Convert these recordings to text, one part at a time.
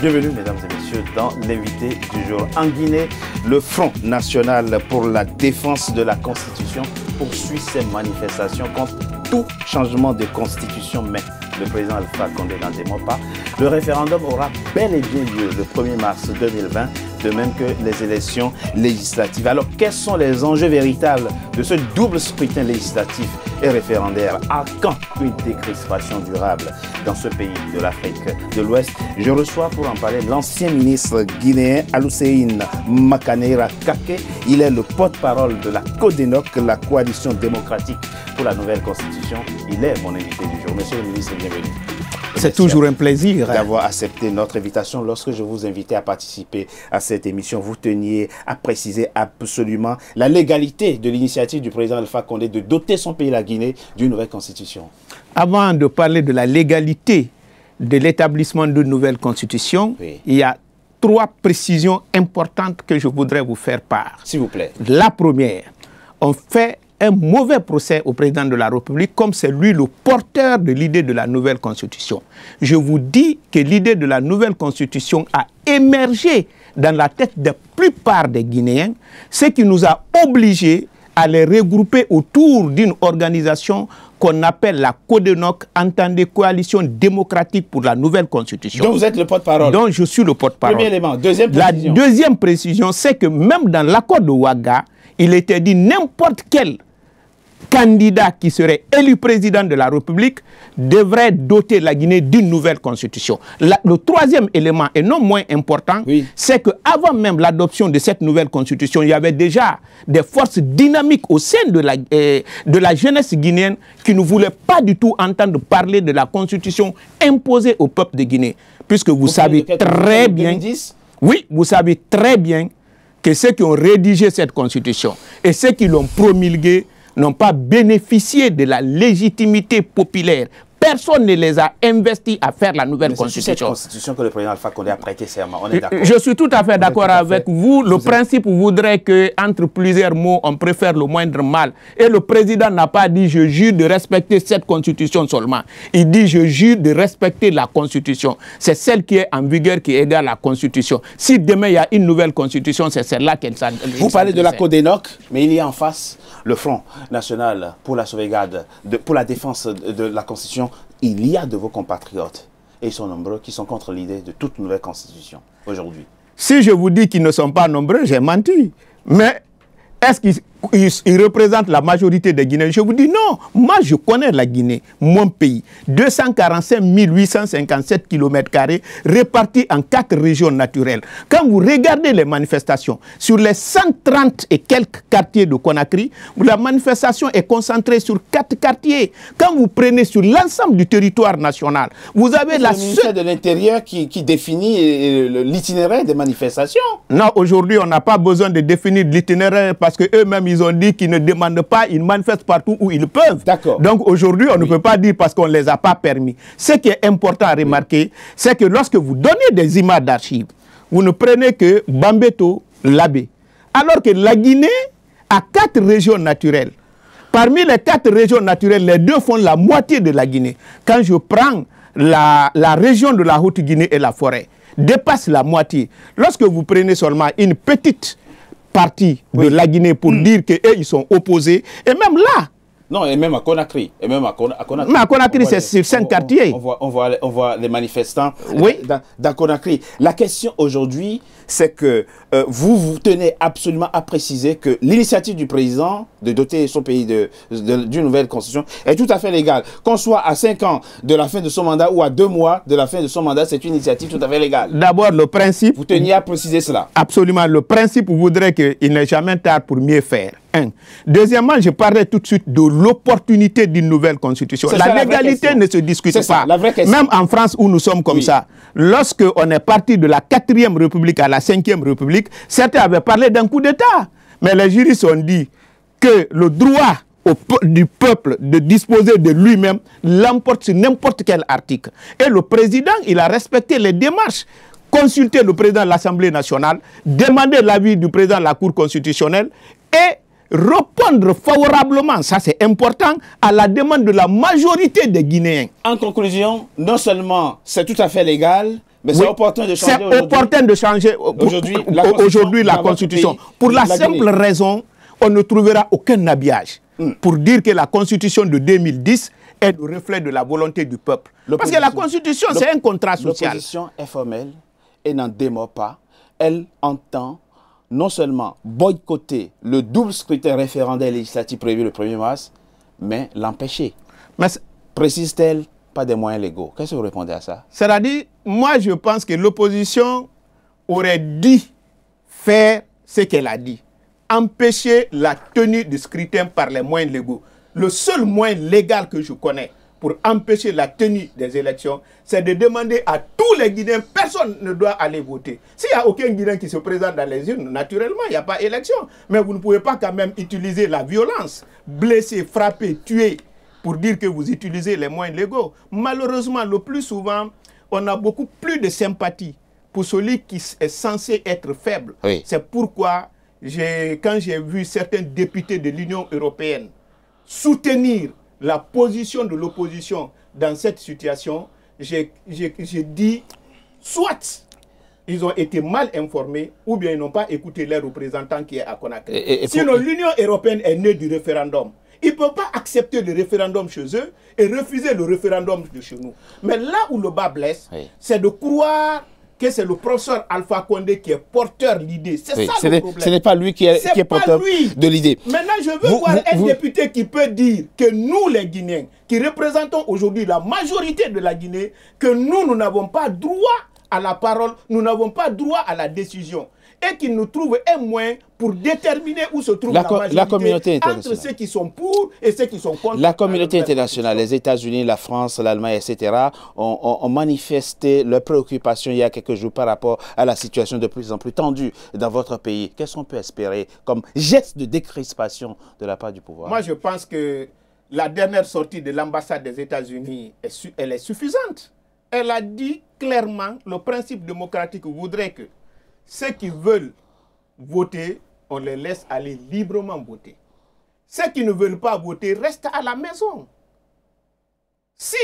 Bienvenue, mesdames et messieurs, dans l'invité du jour. En Guinée, le Front national pour la défense de la Constitution poursuit ses manifestations contre tout changement de Constitution, mais le président Alpha Condé n'en pas. Le référendum aura bel et bien lieu le 1er mars 2020 de même que les élections législatives. Alors, quels sont les enjeux véritables de ce double scrutin législatif et référendaire À quand une décrispation durable dans ce pays de l'Afrique de l'Ouest Je reçois pour en parler l'ancien ministre guinéen Alousseïne Makaneira Kake. Il est le porte-parole de la CODENOC, la coalition démocratique pour la nouvelle constitution. Il est mon invité du jour. Monsieur le ministre, bienvenue. C'est toujours un plaisir. Hein. D'avoir accepté notre invitation. Lorsque je vous invitais à participer à cette émission, vous teniez à préciser absolument la légalité de l'initiative du président Alpha Condé de doter son pays, la Guinée, d'une nouvelle constitution. Avant de parler de la légalité de l'établissement d'une nouvelle constitution, il y a trois précisions importantes que je voudrais vous faire part. S'il vous plaît. La première, on fait un mauvais procès au président de la République comme c'est lui le porteur de l'idée de la nouvelle constitution. Je vous dis que l'idée de la nouvelle constitution a émergé dans la tête de la plupart des Guinéens, ce qui nous a obligés à les regrouper autour d'une organisation qu'on appelle la CODENOC, entendez Coalition démocratique pour la nouvelle constitution. Donc vous êtes le porte-parole. Donc je suis le porte-parole. Premier élément. Deuxième précision. La deuxième précision, c'est que même dans l'accord de Ouaga, il était dit n'importe quelle candidat qui serait élu président de la République devrait doter la Guinée d'une nouvelle constitution. le troisième élément, et non moins important, c'est qu'avant même l'adoption de cette nouvelle constitution, il y avait déjà des forces dynamiques au sein de la, eh, de la jeunesse guinéenne qui ne voulaient pas du tout entendre parler de la constitution imposée au peuple de Guinée. Puisque vous, savez très bien... Oui, vous savez très bien que ceux qui ont rédigé cette constitution et ceux qui l'ont promulguée n'ont pas bénéficié de la légitimité populaire Personne ne les a investis à faire la nouvelle constitution. C'est cette constitution que le président Alpha Condé a prêté serment. Je suis tout à fait d'accord avec vous. Le principe voudrait que entre plusieurs mots, on préfère le moindre mal. Et le président n'a pas dit je jure de respecter cette constitution seulement. Il dit je jure de respecter la constitution. C'est celle qui est en vigueur qui à la constitution. Si demain il y a une nouvelle constitution, c'est celle-là qu'elle s'en. Vous parlez de la Côte d'Enoch, mais il y a en face le Front national pour la sauvegarde, pour la défense de la constitution il y a de vos compatriotes, et ils sont nombreux, qui sont contre l'idée de toute nouvelle constitution aujourd'hui. Si je vous dis qu'ils ne sont pas nombreux, j'ai menti. Mais est-ce qu'il représente la majorité des Guinéens Je vous dis non. Moi, je connais la Guinée, mon pays. 245 857 km répartis en quatre régions naturelles. Quand vous regardez les manifestations, sur les 130 et quelques quartiers de Conakry, la manifestation est concentrée sur quatre quartiers. Quand vous prenez sur l'ensemble du territoire national, vous avez la... Le de l'Intérieur qui définit euh, l'itinéraire des manifestations. Non, aujourd'hui, on n'a pas besoin de définir l'itinéraire parce qu'eux-mêmes, ils ont dit qu'ils ne demandent pas, ils manifestent partout où ils peuvent. Donc aujourd'hui, on ne peut pas dire parce qu'on ne les a pas permis. Ce qui est important à remarquer, c'est que lorsque vous donnez des images d'archives, vous ne prenez que Bambeto, l'abbé. Alors que la Guinée a quatre régions naturelles. Parmi les quatre régions naturelles, les deux font la moitié de la Guinée. Quand je prends la, la région de la Haute-Guinée et la forêt, dépasse la moitié. Lorsque vous prenez seulement une petite parti de la Guinée pour mm. dire qu'ils eh, ils sont opposés. Et même là, non, et même à Conakry. Et même Mais à Conakry, c'est sur cinq quartiers. On, voit, on, voit, les manifestants euh, oui. dans, Conakry. La question aujourd'hui, c'est que euh, vous vous tenez absolument à préciser que l'initiative du président de doter son pays d'une de, nouvelle constitution est tout à fait légale. Qu'on soit à cinq ans de la fin de son mandat ou à deux mois de la fin de son mandat, c'est une initiative tout à fait légale. D'abord, le principe... Vous teniez à préciser cela. Absolument. Le principe vous voudrait qu'il n'est jamais tard pour mieux faire. Un. Deuxièmement, je parlerai tout de suite de l'opportunité d'une nouvelle constitution. La légalité ne se discute pas. Même en France où nous sommes comme ça. Lorsque on est parti de la 4e République à la 5e République, certains avaient parlé d'un coup d'État. Mais les juristes ont dit que le droit du peuple de disposer de lui-même l'emporte sur n'importe quel article. Et le président, il a respecté les démarches consulter le président de l'Assemblée nationale, demander l'avis du président de la Cour constitutionnelle et répondre favorablement, ça c'est important, à la demande de la majorité des Guinéens. En conclusion, non seulement c'est tout à fait légal, mais c'est opportun de changer aujourd'hui. de changer aujourd'hui la Constitution, pour la, simple raison, on ne trouvera aucun habillage hmm. pour dire que la Constitution de 2010 est le reflet de la volonté du peuple. Parce que la Constitution, c'est un contrat social. constitution est formelle et n'en démord pas. Elle entend non seulement boycotter le double scrutin référendaire législatif prévu le 1er mars, mais l'empêcher. Mais précise-t-elle pas des moyens légaux Qu'est-ce que vous répondez à ça Cela dit, moi je pense que l'opposition aurait dû faire ce qu'elle a dit. Empêcher la tenue du scrutin par les moyens légaux. Le seul moyen légal que je connais, pour empêcher la tenue des élections, c'est de demander à tous les Guinéens, personne ne doit aller voter. S'il n'y a aucun Guinéen qui se présente dans les urnes, naturellement, il n'y a pas élection. Mais vous ne pouvez pas quand même utiliser la violence, blesser, frapper, tuer, pour dire que vous utilisez les moyens légaux. Malheureusement, le plus souvent, on a beaucoup plus de sympathie pour celui qui est censé être faible. C'est pourquoi, quand j'ai vu certains députés de l'Union européenne soutenir la position de l'opposition dans cette situation, j'ai dit, soit ils ont été mal informés ou bien ils n'ont pas écouté les représentants qui est à Conakry. Sinon, l'Union européenne est née du référendum. Ils ne peuvent pas accepter le référendum chez eux et refuser le référendum de chez nous. Mais là où le bas blesse, c'est de croire que c'est le professeur Alpha Condé qui est porteur de l'idée. C'est ça le problème. Ce n'est pas lui qui est, porteur de l'idée. Maintenant, je veux voir un député qui peut dire que nous, les Guinéens, qui représentons aujourd'hui la majorité de la Guinée, que nous, nous n'avons pas droit à la parole, nous n'avons pas droit à la décision et qu'ils nous trouvent un moyen pour déterminer où se trouve la, communauté internationale. entre ceux qui sont pour et ceux qui sont contre. La communauté internationale, les États-Unis, la France, l'Allemagne, etc., ont, ont, manifesté leurs préoccupations il y a quelques jours par rapport à la situation de plus en plus tendue dans votre pays. Qu'est-ce qu'on peut espérer comme geste de décrispation de la part du pouvoir Moi, je pense que la dernière sortie de l'ambassade des États-Unis, elle est suffisante. Elle a dit clairement le principe démocratique voudrait que ceux qui veulent voter, on les laisse aller librement voter. Ceux qui ne veulent pas voter restent à la maison. Si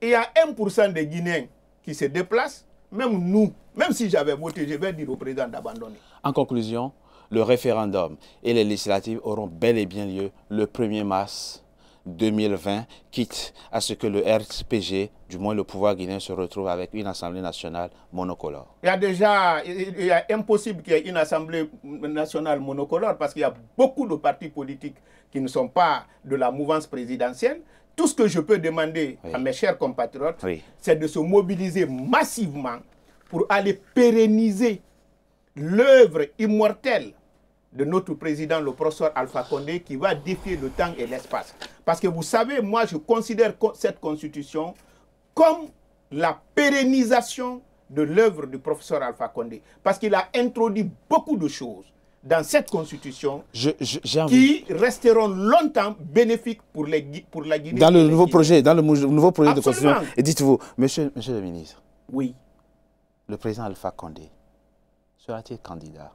il y a 1% des Guinéens qui se déplacent, même nous, même si j'avais voté, je vais dire au président d'abandonner. En conclusion, le référendum et les législatives auront bel et bien lieu le 1er mars 2020, quitte à ce que le RPG, du moins le pouvoir guinéen, se retrouve avec une Assemblée nationale monocolore Il y a déjà, il est impossible qu'il y ait une Assemblée nationale monocolore parce qu'il y a beaucoup de partis politiques qui ne sont pas de la mouvance présidentielle. Tout ce que je peux demander à mes chers compatriotes, c'est de se mobiliser massivement pour aller pérenniser l'œuvre immortelle de notre président, le professeur Alpha Condé, qui va défier le temps et l'espace. Parce que vous savez, moi, je considère cette constitution comme la pérennisation de l'œuvre du professeur Alpha Condé. Parce qu'il a introduit beaucoup de choses dans cette constitution je, qui resteront longtemps bénéfiques pour, les, pour la Guinée. Dans le nouveau projet, dans le nouveau projet de constitution. Et dites-vous, monsieur, monsieur le ministre. Oui. Le président Alpha Condé sera-t-il candidat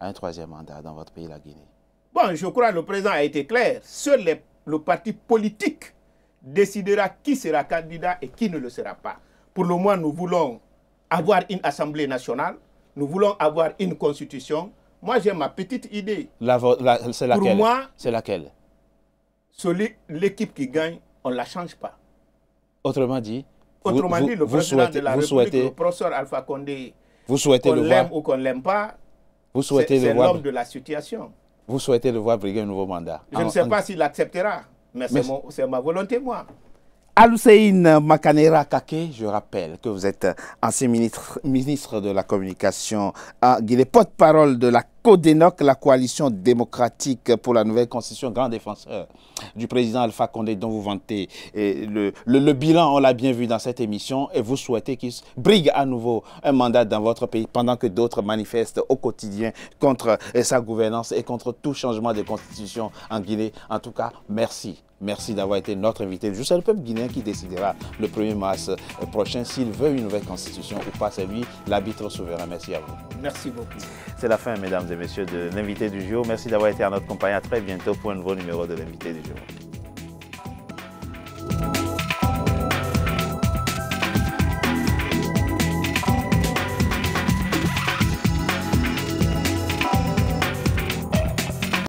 un troisième mandat dans votre pays, la Guinée Bon, je crois que le président a été clair. Seul le parti politique décidera qui sera candidat et qui ne le sera pas. Pour le moins, nous voulons avoir une assemblée nationale, nous voulons avoir une constitution. Moi, j'ai ma petite idée. La, c'est laquelle Pour moi, c'est laquelle L'équipe qui gagne, on ne la change pas. Autrement dit, Autrement le président de la République, le professeur Alpha Condé, qu'on l'aime ou qu'on ne l'aime pas, vous souhaitez le voir... l'homme de la situation. Vous souhaitez le voir briguer un nouveau mandat. Je ne sais pas s'il acceptera, mais c'est ma volonté, moi. Al-Hussein Makanera Kake, je rappelle que vous êtes ancien ministre, ministre de la Communication, à Guinée, porte-parole de la CODENOC, la Coalition démocratique pour la nouvelle constitution, grand défenseur du président Alpha Condé dont vous vantez et le, le, le, bilan, on l'a bien vu dans cette émission, et vous souhaitez qu'il brigue à nouveau un mandat dans votre pays pendant que d'autres manifestent au quotidien contre euh, sa gouvernance et contre tout changement de constitution en Guinée. En tout cas, merci. Merci d'avoir été notre invité. Je c'est le peuple guinéen qui décidera le 1er mars prochain s'il veut une nouvelle constitution ou pas. C'est lui l'arbitre souverain. Merci à vous. Merci beaucoup. C'est la fin, mesdames et messieurs, de l'invité du jour. Merci d'avoir été à notre compagnie. À très bientôt pour un nouveau numéro de l'invité du jour.